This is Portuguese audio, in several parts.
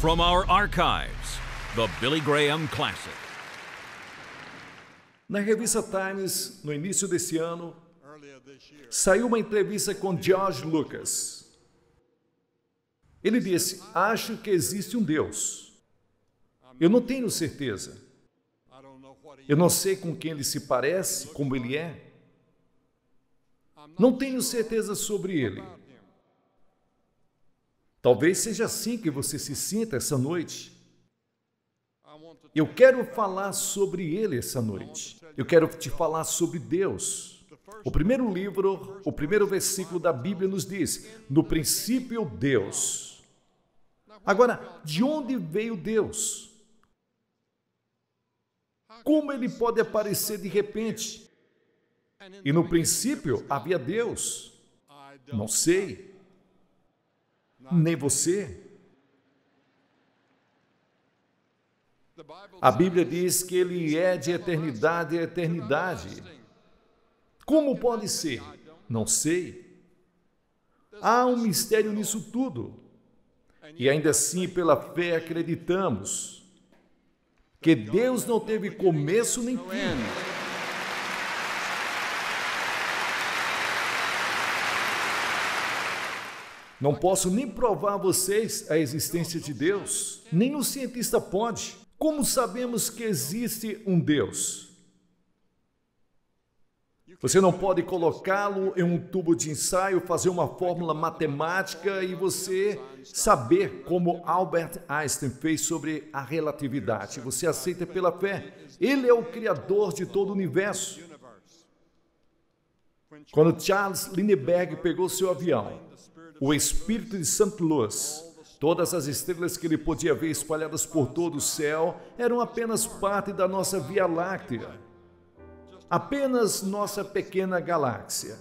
From our archives, the Billy Graham Classic. Na revista Times, no início desse ano, saiu uma entrevista com George Lucas. Ele disse: Acho que existe um Deus. Eu não tenho certeza. Eu não sei com quem ele se parece, como ele é. Não tenho certeza sobre ele. Talvez seja assim que você se sinta essa noite. Eu quero falar sobre ele essa noite. Eu quero te falar sobre Deus. O primeiro livro, o primeiro versículo da Bíblia nos diz: No princípio, Deus. Agora, de onde veio Deus? Como ele pode aparecer de repente? E no princípio havia Deus. Não sei nem você. A Bíblia diz que ele é de eternidade a eternidade. Como pode ser? Não sei. Há um mistério nisso tudo. E ainda assim, pela fé, acreditamos que Deus não teve começo nem fim. Não posso nem provar a vocês a existência de Deus, nem o cientista pode. Como sabemos que existe um Deus? Você não pode colocá-lo em um tubo de ensaio, fazer uma fórmula matemática e você saber como Albert Einstein fez sobre a relatividade. Você aceita pela fé. Ele é o criador de todo o universo. Quando Charles Lindbergh pegou seu avião o espírito de Santo Luz. Todas as estrelas que ele podia ver espalhadas por todo o céu eram apenas parte da nossa Via Láctea, apenas nossa pequena galáxia.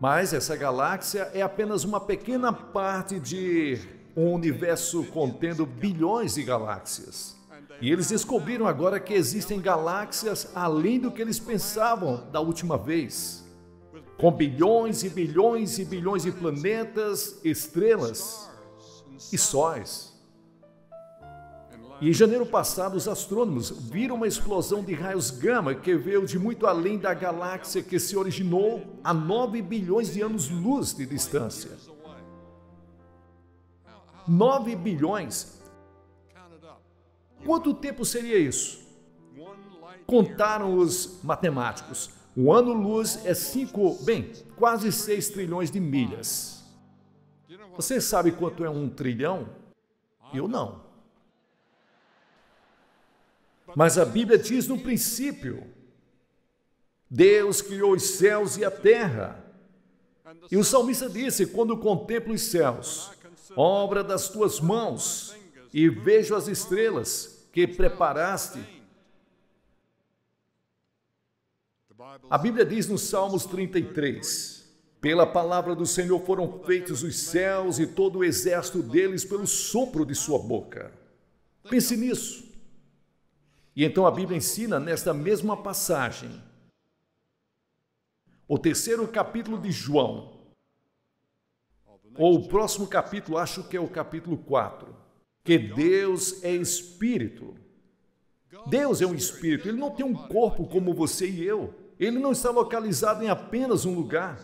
Mas essa galáxia é apenas uma pequena parte de um universo contendo bilhões de galáxias. E eles descobriram agora que existem galáxias além do que eles pensavam da última vez com bilhões e bilhões e bilhões de planetas, estrelas e sóis. E em janeiro passado, os astrônomos viram uma explosão de raios gama que veio de muito além da galáxia que se originou a 9 bilhões de anos-luz de distância. 9 bilhões. Quanto tempo seria isso? Contaram os matemáticos. Um ano-luz é 5, bem, quase 6 trilhões de milhas. Você sabe quanto é um trilhão? Eu não. Mas a Bíblia diz no princípio: Deus criou os céus e a terra. E o salmista disse: Quando contemplo os céus, obra das tuas mãos, e vejo as estrelas que preparaste A Bíblia diz nos Salmos 33: Pela palavra do Senhor foram feitos os céus e todo o exército deles pelo sopro de sua boca. Pense nisso. E então a Bíblia ensina nesta mesma passagem, o terceiro capítulo de João, ou o próximo capítulo, acho que é o capítulo 4, que Deus é espírito. Deus é um espírito, ele não tem um corpo como você e eu. Ele não está localizado em apenas um lugar.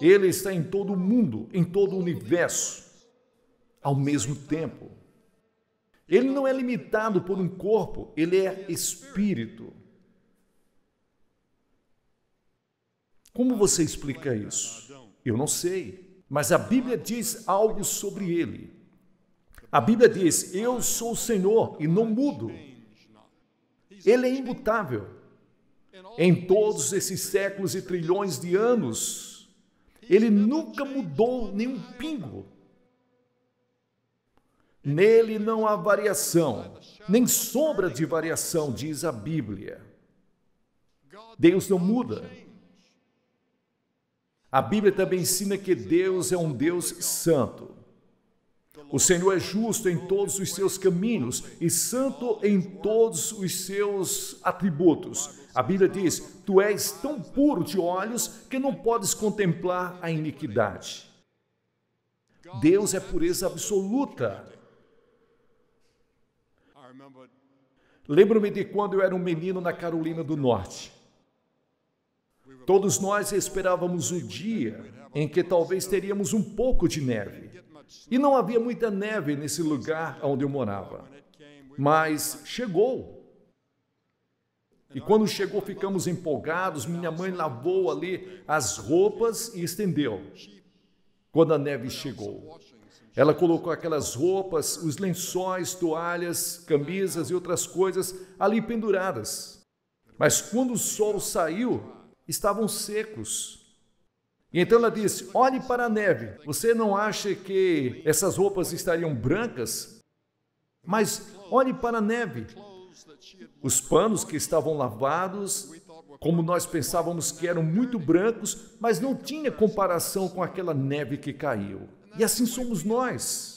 Ele está em todo o mundo, em todo o universo, ao mesmo tempo. Ele não é limitado por um corpo, ele é espírito. Como você explica isso? Eu não sei, mas a Bíblia diz algo sobre ele. A Bíblia diz: Eu sou o Senhor e não mudo. Ele é imutável em todos esses séculos e trilhões de anos, ele nunca mudou nenhum pingo. Nele não há variação, nem sombra de variação, diz a Bíblia. Deus não muda. A Bíblia também ensina que Deus é um Deus santo. O Senhor é justo em todos os seus caminhos e santo em todos os seus atributos. A Bíblia diz: Tu és tão puro de olhos que não podes contemplar a iniquidade. Deus é pureza absoluta. Lembro-me de quando eu era um menino na Carolina do Norte. Todos nós esperávamos o dia em que talvez teríamos um pouco de neve. E não havia muita neve nesse lugar onde eu morava. Mas chegou. E quando chegou, ficamos empolgados. Minha mãe lavou ali as roupas e estendeu. Quando a neve chegou, ela colocou aquelas roupas, os lençóis, toalhas, camisas e outras coisas ali penduradas. Mas quando o sol saiu, estavam secos. E Então ela disse: Olhe para a neve. Você não acha que essas roupas estariam brancas? Mas olhe para a neve. Os panos que estavam lavados, como nós pensávamos que eram muito brancos, mas não tinha comparação com aquela neve que caiu. E assim somos nós.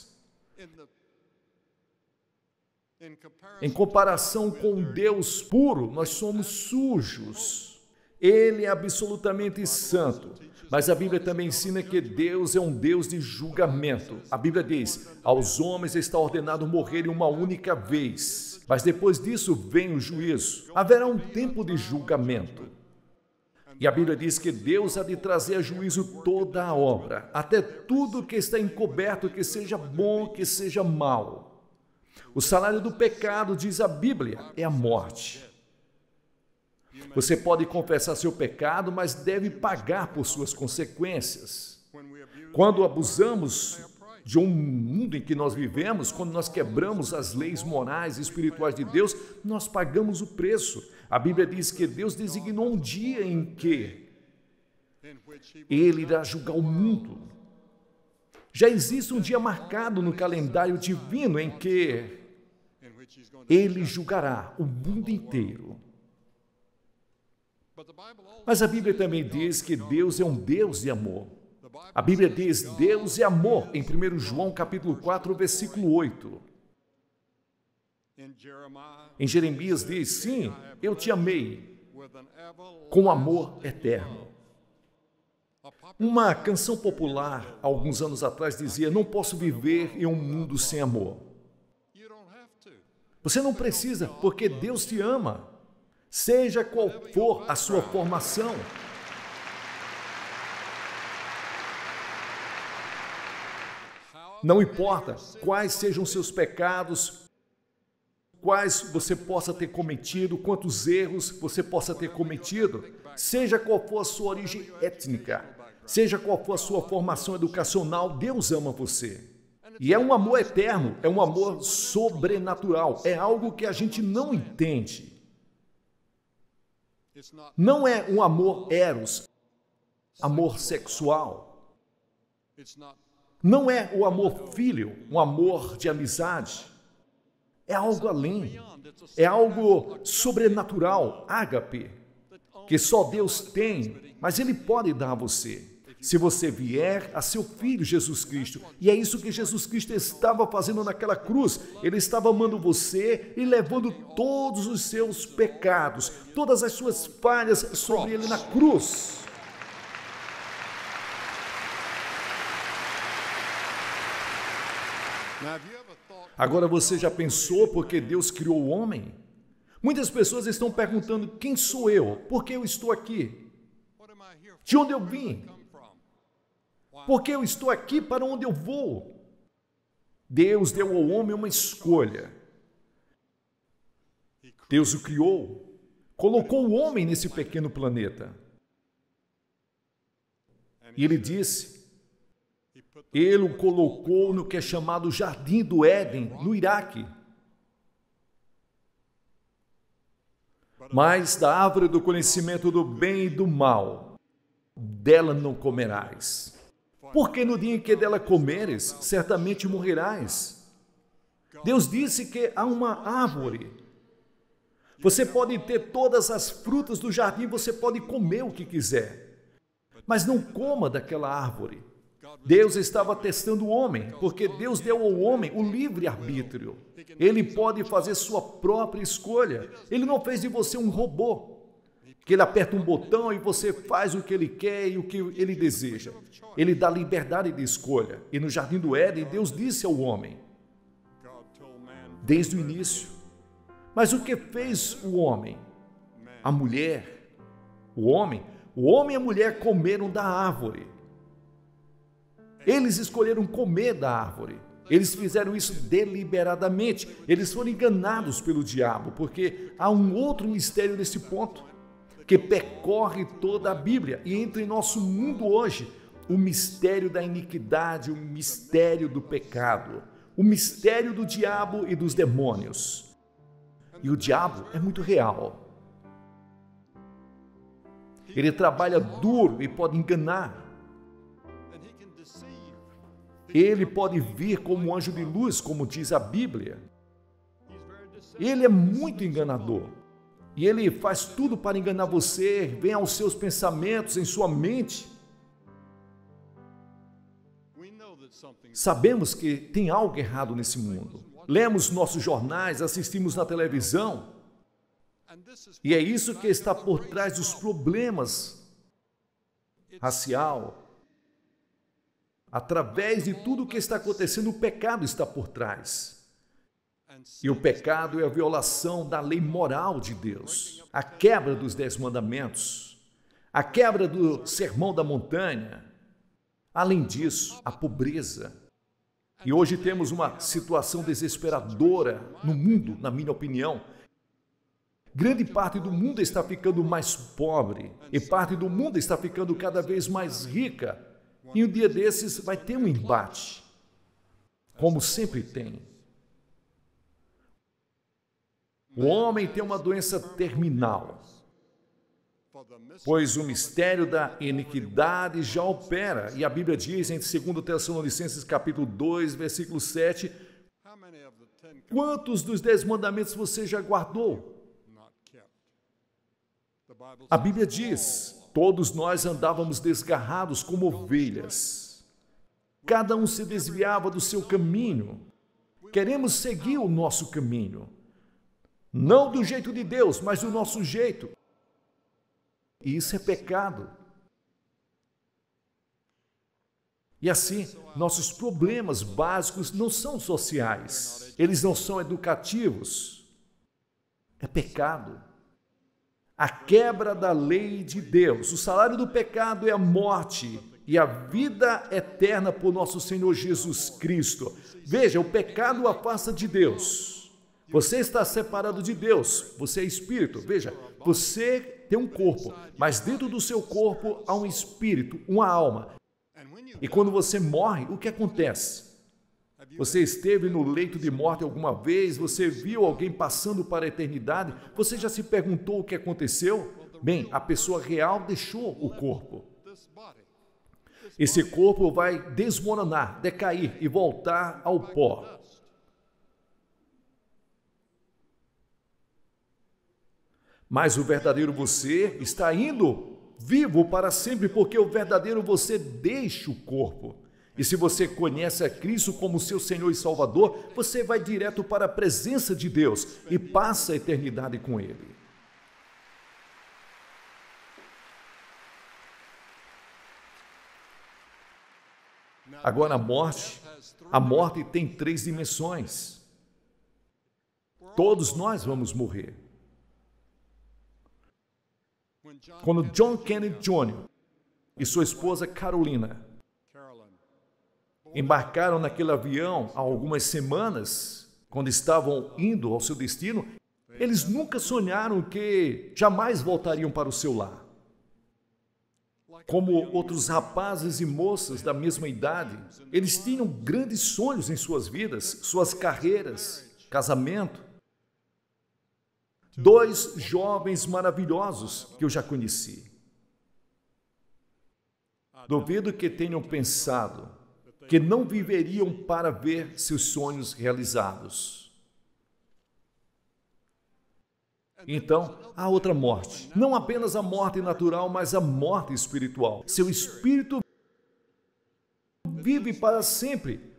Em comparação com Deus puro, nós somos sujos. Ele é absolutamente santo. Mas a Bíblia também ensina que Deus é um Deus de julgamento. A Bíblia diz: aos homens está ordenado morrerem uma única vez, mas depois disso vem o juízo. Haverá um tempo de julgamento. E a Bíblia diz que Deus há de trazer a juízo toda a obra, até tudo que está encoberto, que seja bom, que seja mal. O salário do pecado, diz a Bíblia, é a morte. Você pode confessar seu pecado, mas deve pagar por suas consequências. Quando abusamos de um mundo em que nós vivemos, quando nós quebramos as leis morais e espirituais de Deus, nós pagamos o preço. A Bíblia diz que Deus designou um dia em que Ele irá julgar o mundo. Já existe um dia marcado no calendário divino em que Ele julgará o mundo inteiro. Mas a Bíblia também diz que Deus é um Deus de amor. A Bíblia diz Deus é amor em 1 João capítulo 4, versículo 8. Em Jeremias diz: Sim, eu te amei com amor eterno. Uma canção popular, alguns anos atrás, dizia: Não posso viver em um mundo sem amor. Você não precisa, porque Deus te ama seja qual for a sua formação. Não importa quais sejam seus pecados, quais você possa ter cometido, quantos erros você possa ter cometido, seja qual for a sua origem étnica, seja qual for a sua formação educacional, Deus ama você. E é um amor eterno, é um amor sobrenatural, é algo que a gente não entende. Não é um amor eros, amor sexual. Não é o amor filho, um amor de amizade. É algo além, é algo sobrenatural, ágape, que só Deus tem, mas Ele pode dar a você se você vier a seu filho Jesus Cristo. E é isso que Jesus Cristo estava fazendo naquela cruz. Ele estava amando você e levando todos os seus pecados, todas as suas falhas sobre ele na cruz. Agora você já pensou porque Deus criou o homem? Muitas pessoas estão perguntando: quem sou eu? Por que eu estou aqui? De onde eu vim? porque eu estou aqui para onde eu vou. Deus deu ao homem uma escolha. Deus o criou, colocou o homem nesse pequeno planeta. E ele disse: Ele o colocou no que é chamado Jardim do Éden, no Iraque. Mas da árvore do conhecimento do bem e do mal, dela não comerás porque no dia em que dela comeres, certamente morrerás. Deus disse que há uma árvore. Você pode ter todas as frutas do jardim, você pode comer o que quiser, mas não coma daquela árvore. Deus estava testando o homem, porque Deus deu ao homem o livre arbítrio. Ele pode fazer sua própria escolha. Ele não fez de você um robô que ele aperta um botão e você faz o que ele quer e o que ele deseja. Ele dá liberdade de escolha. E no jardim do Éden, Deus disse ao homem, desde o início. Mas o que fez o homem? A mulher, o homem, o homem e a mulher comeram da árvore. Eles escolheram comer da árvore. Eles fizeram isso deliberadamente. Eles foram enganados pelo diabo, porque há um outro mistério nesse ponto que percorre toda a Bíblia e entra em nosso mundo hoje, o mistério da iniquidade, o mistério do pecado, o mistério do diabo e dos demônios. E o diabo é muito real. Ele trabalha duro e pode enganar. Ele pode vir como um anjo de luz, como diz a Bíblia. Ele é muito enganador. E ele faz tudo para enganar você, vem aos seus pensamentos, em sua mente. Sabemos que tem algo errado nesse mundo. Lemos nossos jornais, assistimos na televisão. E é isso que está por trás dos problemas racial. Através de tudo o que está acontecendo, o pecado está por trás. E o pecado é a violação da lei moral de Deus, a quebra dos Dez Mandamentos, a quebra do Sermão da Montanha. Além disso, a pobreza. E hoje temos uma situação desesperadora no mundo, na minha opinião. Grande parte do mundo está ficando mais pobre e parte do mundo está ficando cada vez mais rica. E um dia desses vai ter um embate, como sempre tem. O homem tem uma doença terminal, pois o mistério da iniquidade já opera. E a Bíblia diz em 2 Tessalonicenses capítulo 2, versículo 7, quantos dos dez mandamentos você já guardou? A Bíblia diz, todos nós andávamos desgarrados como ovelhas. Cada um se desviava do seu caminho. Queremos seguir o nosso caminho. Não do jeito de Deus, mas do nosso jeito. E isso é pecado. E assim, nossos problemas básicos não são sociais, eles não são educativos. É pecado. A quebra da lei de Deus. O salário do pecado é a morte e a vida eterna por nosso Senhor Jesus Cristo. Veja, o pecado afasta de Deus. Você está separado de Deus, você é espírito. Veja, você tem um corpo, mas dentro do seu corpo há um espírito, uma alma. E quando você morre, o que acontece? Você esteve no leito de morte alguma vez? Você viu alguém passando para a eternidade? Você já se perguntou o que aconteceu? Bem, a pessoa real deixou o corpo. Esse corpo vai desmoronar, decair e voltar ao pó. Mas o verdadeiro você está indo vivo para sempre, porque o verdadeiro você deixa o corpo. E se você conhece a Cristo como seu Senhor e Salvador, você vai direto para a presença de Deus e passa a eternidade com Ele. Agora a morte, a morte tem três dimensões. Todos nós vamos morrer quando John Kennedy Jr. e sua esposa Carolina embarcaram naquele avião há algumas semanas, quando estavam indo ao seu destino, eles nunca sonharam que jamais voltariam para o seu lar. Como outros rapazes e moças da mesma idade, eles tinham grandes sonhos em suas vidas, suas carreiras, casamento, dois jovens maravilhosos que eu já conheci. Duvido que tenham pensado que não viveriam para ver seus sonhos realizados. Então, há outra morte. Não apenas a morte natural, mas a morte espiritual. Seu espírito vive para sempre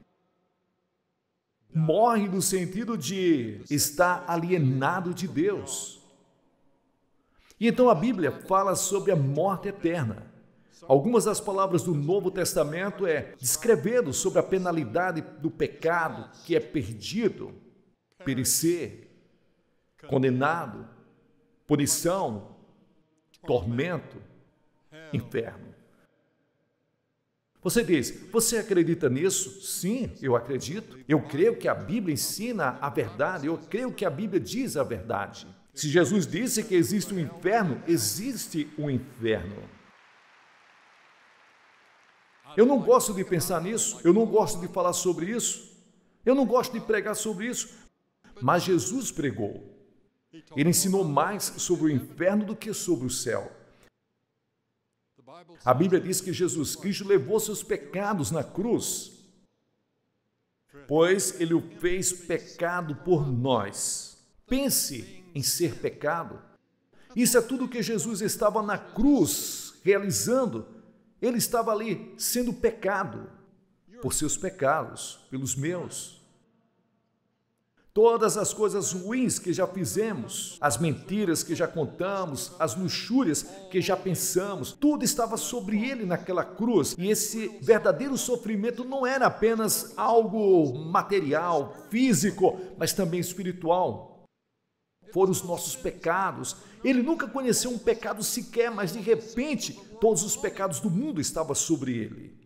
morre no sentido de estar alienado de Deus. E então a Bíblia fala sobre a morte eterna. Algumas das palavras do Novo Testamento é descrevendo sobre a penalidade do pecado que é perdido, perecer, condenado, punição, tormento, inferno. Você diz, você acredita nisso? Sim, eu acredito. Eu creio que a Bíblia ensina a verdade, eu creio que a Bíblia diz a verdade. Se Jesus disse que existe um inferno, existe um inferno. Eu não gosto de pensar nisso, eu não gosto de falar sobre isso, eu não gosto de pregar sobre isso, mas Jesus pregou. Ele ensinou mais sobre o inferno do que sobre o céu. A Bíblia diz que Jesus Cristo levou seus pecados na cruz, pois ele o fez pecado por nós. Pense em ser pecado. Isso é tudo que Jesus estava na cruz realizando. Ele estava ali sendo pecado por seus pecados, pelos meus todas as coisas ruins que já fizemos, as mentiras que já contamos, as luxúrias que já pensamos, tudo estava sobre ele naquela cruz. E esse verdadeiro sofrimento não era apenas algo material, físico, mas também espiritual. Foram os nossos pecados. Ele nunca conheceu um pecado sequer, mas de repente todos os pecados do mundo estavam sobre ele.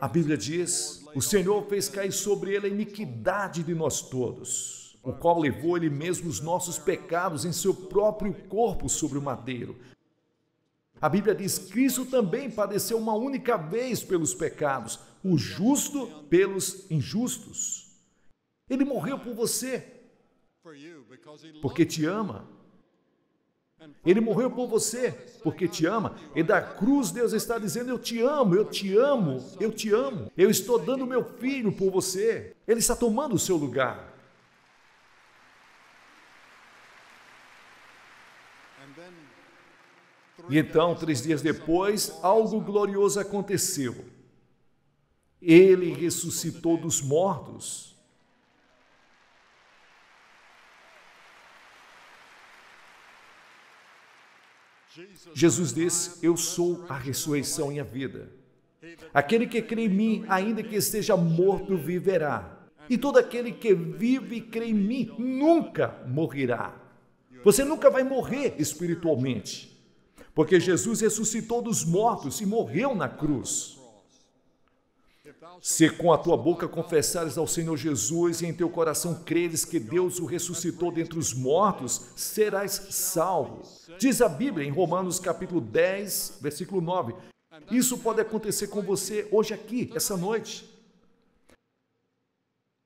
A Bíblia diz: O Senhor fez cair sobre ele a iniquidade de nós todos, o qual levou ele mesmo os nossos pecados em seu próprio corpo sobre o madeiro. A Bíblia diz: Cristo também padeceu uma única vez pelos pecados, o justo pelos injustos. Ele morreu por você, porque te ama ele morreu por você, porque te ama. E da cruz Deus está dizendo: Eu te amo, eu te amo, eu te amo. Eu estou dando meu filho por você. Ele está tomando o seu lugar. E então, três dias depois, algo glorioso aconteceu. Ele ressuscitou dos mortos. Jesus disse: Eu sou a ressurreição e a vida. Aquele que crê em mim, ainda que esteja morto, viverá. E todo aquele que vive e crê em mim nunca morrerá. Você nunca vai morrer espiritualmente, porque Jesus ressuscitou dos mortos e morreu na cruz. Se com a tua boca confessares ao Senhor Jesus e em teu coração creres que Deus o ressuscitou dentre os mortos, serás salvo. Diz a Bíblia em Romanos capítulo 10, versículo 9. Isso pode acontecer com você hoje aqui, essa noite.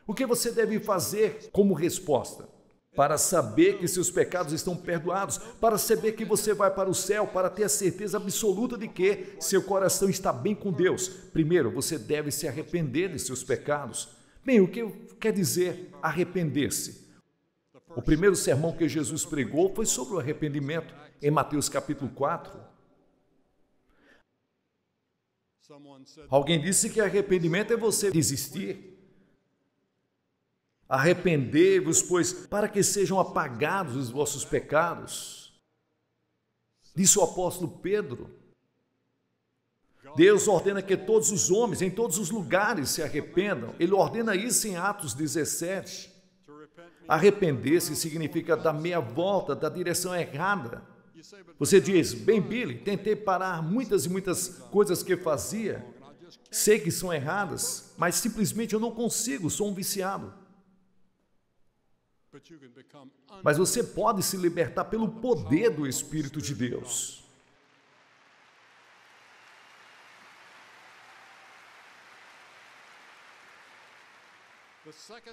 O que você deve fazer como resposta? para saber que seus pecados estão perdoados, para saber que você vai para o céu, para ter a certeza absoluta de que seu coração está bem com Deus. Primeiro, você deve se arrepender de seus pecados. Bem, o que quer dizer arrepender-se? O primeiro sermão que Jesus pregou foi sobre o arrependimento, em Mateus capítulo 4. Alguém disse que arrependimento é você desistir Arrependei-vos, pois, para que sejam apagados os vossos pecados. Disse o apóstolo Pedro. Deus ordena que todos os homens, em todos os lugares, se arrependam. Ele ordena isso em Atos 17. Arrepender-se significa dar meia volta da direção errada. Você diz, bem, Billy, tentei parar muitas e muitas coisas que fazia. Sei que são erradas, mas simplesmente eu não consigo, sou um viciado. Mas você pode se libertar pelo poder do Espírito de Deus.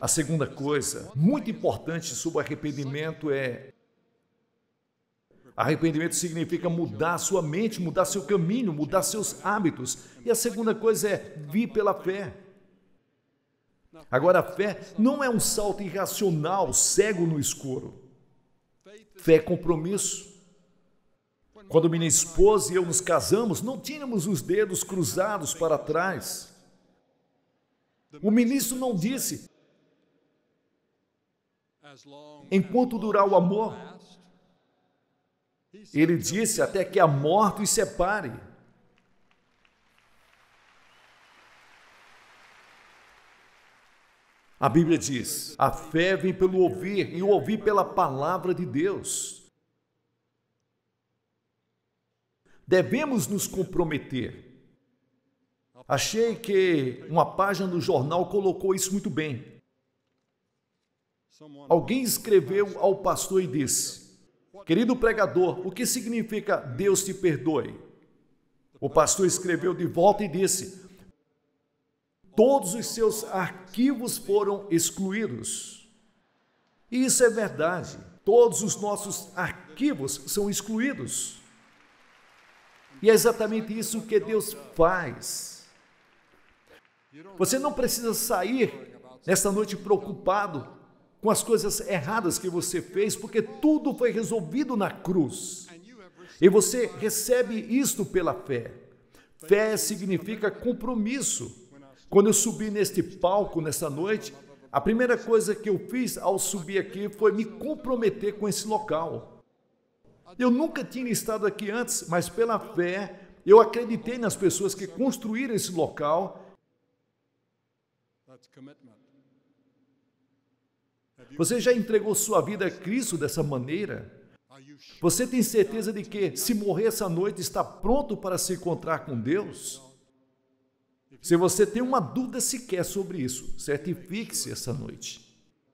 A segunda coisa, muito importante sobre arrependimento é Arrependimento significa mudar sua mente, mudar seu caminho, mudar seus hábitos. E a segunda coisa é vir pela fé. Agora, a fé não é um salto irracional, cego no escuro. Fé é compromisso. Quando minha esposa e eu nos casamos, não tínhamos os dedos cruzados para trás. O ministro não disse: enquanto durar o amor. Ele disse: até que a morte os separe. A Bíblia diz: a fé vem pelo ouvir e o ouvir pela palavra de Deus. Devemos nos comprometer. Achei que uma página do jornal colocou isso muito bem. Alguém escreveu ao pastor e disse: Querido pregador, o que significa Deus te perdoe? O pastor escreveu de volta e disse: todos os seus arquivos foram excluídos. E isso é verdade. Todos os nossos arquivos são excluídos. E é exatamente isso que Deus faz. Você não precisa sair nesta noite preocupado com as coisas erradas que você fez, porque tudo foi resolvido na cruz. E você recebe isto pela fé. Fé significa compromisso. Quando eu subi neste palco nessa noite, a primeira coisa que eu fiz ao subir aqui foi me comprometer com esse local. Eu nunca tinha estado aqui antes, mas pela fé, eu acreditei nas pessoas que construíram esse local. Você já entregou sua vida a Cristo dessa maneira? Você tem certeza de que, se morrer essa noite, está pronto para se encontrar com Deus? Se você tem uma dúvida sequer sobre isso, certifique-se essa noite.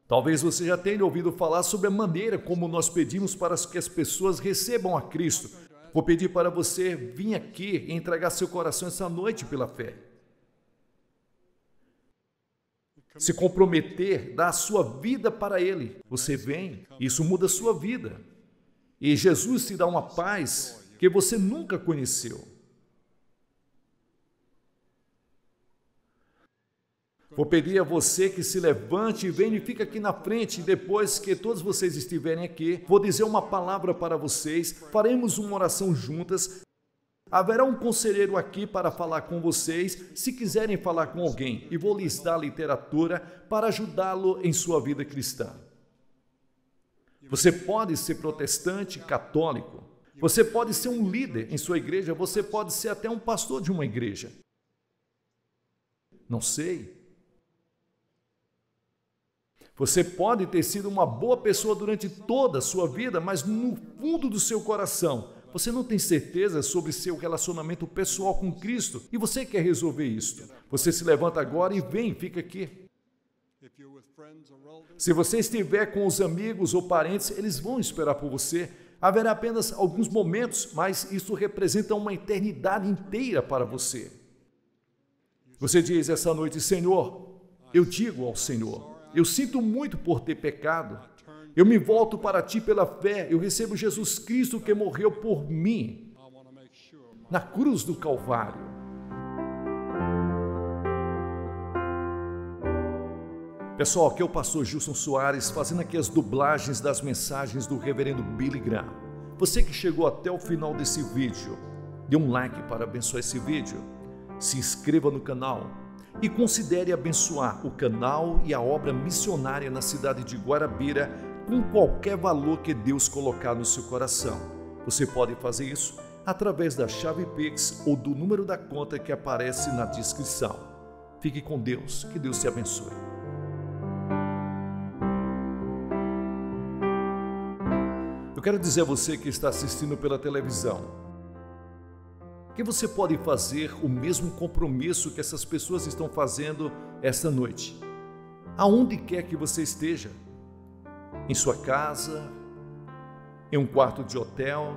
Talvez você já tenha ouvido falar sobre a maneira como nós pedimos para que as pessoas recebam a Cristo. Vou pedir para você vir aqui e entregar seu coração essa noite pela fé. Se comprometer, dar a sua vida para Ele. Você vem, isso muda a sua vida. E Jesus te dá uma paz que você nunca conheceu. Vou pedir a você que se levante e venha e fique aqui na frente. Depois que todos vocês estiverem aqui, vou dizer uma palavra para vocês. Faremos uma oração juntas. Haverá um conselheiro aqui para falar com vocês, se quiserem falar com alguém, e vou lhes dar literatura para ajudá-lo em sua vida cristã. Você pode ser protestante, católico, você pode ser um líder em sua igreja, você pode ser até um pastor de uma igreja. Não sei. Você pode ter sido uma boa pessoa durante toda a sua vida, mas no fundo do seu coração, você não tem certeza sobre seu relacionamento pessoal com Cristo e você quer resolver isto. Você se levanta agora e vem, fica aqui. Se você estiver com os amigos ou parentes, eles vão esperar por você. Haverá apenas alguns momentos, mas isso representa uma eternidade inteira para você. Você diz essa noite, Senhor, eu digo ao Senhor, eu sinto muito por ter pecado. Eu me volto para ti pela fé. Eu recebo Jesus Cristo que morreu por mim na cruz do Calvário. Pessoal, aqui é o pastor Gilson Soares fazendo aqui as dublagens das mensagens do reverendo Billy Graham. Você que chegou até o final desse vídeo, dê um like para abençoar esse vídeo, se inscreva no canal e considere abençoar o canal e a obra missionária na cidade de Guarabira com qualquer valor que Deus colocar no seu coração. Você pode fazer isso através da chave Pix ou do número da conta que aparece na descrição. Fique com Deus, que Deus te abençoe. Eu quero dizer a você que está assistindo pela televisão, que você pode fazer o mesmo compromisso que essas pessoas estão fazendo esta noite? Aonde quer que você esteja, em sua casa, em um quarto de hotel,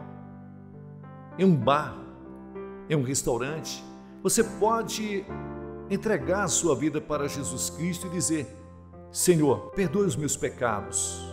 em um bar, em um restaurante, você pode entregar a sua vida para Jesus Cristo e dizer: Senhor, perdoe os meus pecados